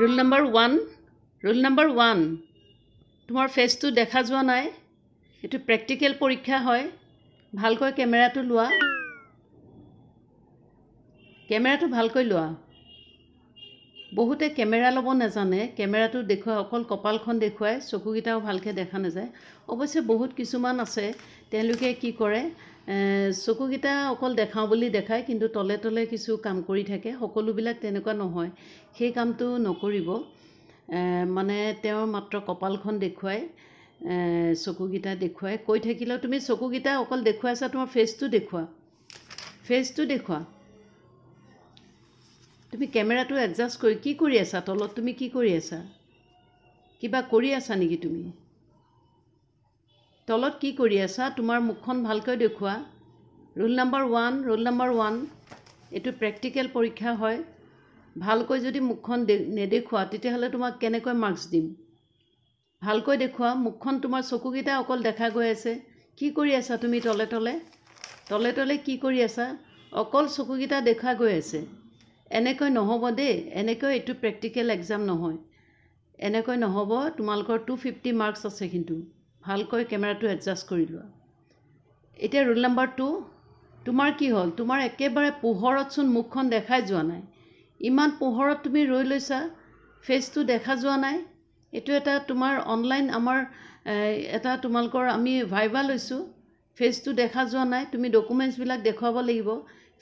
rule number one rule number one তোমাৰ ফেচটো দেখা যোৱা নাই এইটো প্ৰেক্টিকেল পৰীক্ষা হয় ভালকৈ কেমেৰাটো লোৱা কেমেৰাটো ভালকৈ লোৱা বহুতে কেমেৰা ল'ব নাজানে কেমেৰাটো দেখুৱাই অকল কপালখন দেখুৱাই চকুকেইটাও ভালকৈ দেখা নাযায় অৱশ্যে বহুত কিছুমান আছে তেওঁলোকে কি কৰে চকুকেইটা অকল দেখাওঁ বুলি দেখায় কিন্তু তলে তলে কিছু কাম কৰি থাকে সকলোবিলাক তেনেকুৱা নহয় সেই কামটো নকৰিব মানে তেওঁৰ মাত্ৰ কপালখন দেখুৱাই চকুকেইটা দেখুৱাই কৈ থাকিলেও তুমি চকুকেইটা অকল দেখুৱাইছা তোমাৰ ফেচটো দেখুওৱা ফেচটো দেখুওৱা তুমি কেমেৰাটো এডজাষ্ট কৰি কি কৰি আছা তলত তুমি কি কৰি আছা কিবা কৰি আছা নেকি তুমি তলত কি কৰি আছা তোমাৰ মুখখন ভালকৈ দেখুওৱা roll number one roll number one এইটো প্ৰেক্টিকেল পৰীক্ষা হয় ভালকৈ যদি মুখখন দে নেদেখুওৱা তেতিয়াহ'লে তোমাক কেনেকৈ মাৰ্কছ দিম ভালকৈ দেখুওৱা মুখখন তোমাৰ চকুকেইটা অকল দেখা গৈ আছে কি কৰি আছা তুমি তলে তলে তলে তলে কি কৰি আছা অকল চকুকেইটা দেখা গৈ আছে এনেকৈ নহ'ব দেই এনেকৈ এইটো প্ৰেক্টিকেল এক্সাম নহয় এনেকৈ নহ'ব তোমালোকৰ টু ফিফটি মাৰ্কছ আছে কিন্তু ভালকৈ কেমেৰাটো এডজাষ্ট কৰি লোৱা এতিয়া ৰোল নম্বৰ টু তোমাৰ কি হ'ল তোমাৰ একেবাৰে পোহৰতচোন মুখখন দেখাই যোৱা নাই ইমান পোহৰত তুমি ৰৈ লৈছা ফেচটো দেখা যোৱা নাই এইটো এটা তোমাৰ অনলাইন আমাৰ এটা তোমালোকৰ আমি ভাইবা লৈছোঁ ফেচটো দেখা যোৱা নাই তুমি ডকুমেণ্টছবিলাক দেখুৱাব লাগিব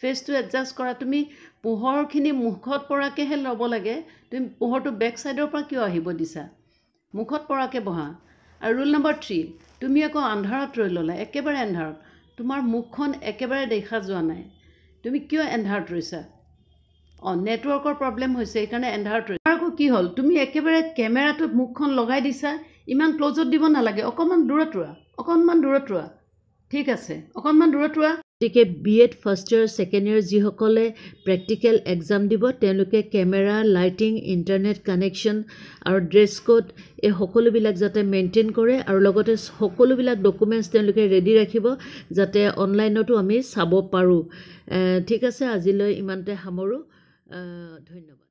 ফেচটো এডজাষ্ট কৰা তুমি পোহৰখিনি মুখত পৰাকৈহে ল'ব লাগে তুমি পোহৰটো বেক চাইডৰ পৰা কিয় আহিব দিছা মুখত পৰাকৈ বহা আৰু ৰুল নম্বৰ থ্ৰী তুমি আকৌ আন্ধাৰত ৰৈ ল'লা একেবাৰে এন্ধাৰত তোমাৰ মুখখন একেবাৰে দেখা যোৱা নাই তুমি কিয় এন্ধাৰত ৰৈছা অঁ নেটৱৰ্কৰ প্ৰব্লেম হৈছে সেইকাৰণে এন্ধাৰত ৰৈছে আকৌ কি হ'ল তুমি একেবাৰে কেমেৰাটোত মুখখন লগাই দিছা ইমান ক্ল'জত দিব নালাগে অকণমান দূৰত ৰোৱা অকণমান দূৰত ৰোৱা ঠিক আছে অকণমান দূৰত ৰোৱা গতিকে B Ed first year second year যিসকলে প্ৰেক্টিকেল এক্সাম দিব তেওঁলোকে কেমেৰা লাইটিং ইণ্টাৰনেট কানেকশ্যন আৰু ড্ৰেছ ক'ড এই সকলোবিলাক যাতে মেইনটেইন কৰে আৰু লগতে সকলোবিলাক ডকুমেণ্টছ তেওঁলোকে ৰেডি ৰাখিব যাতে অনলাইনতো আমি চাব পাৰোঁ ঠিক আছে আজিলৈ ইমানতে সামৰোঁ ধন্যবাদ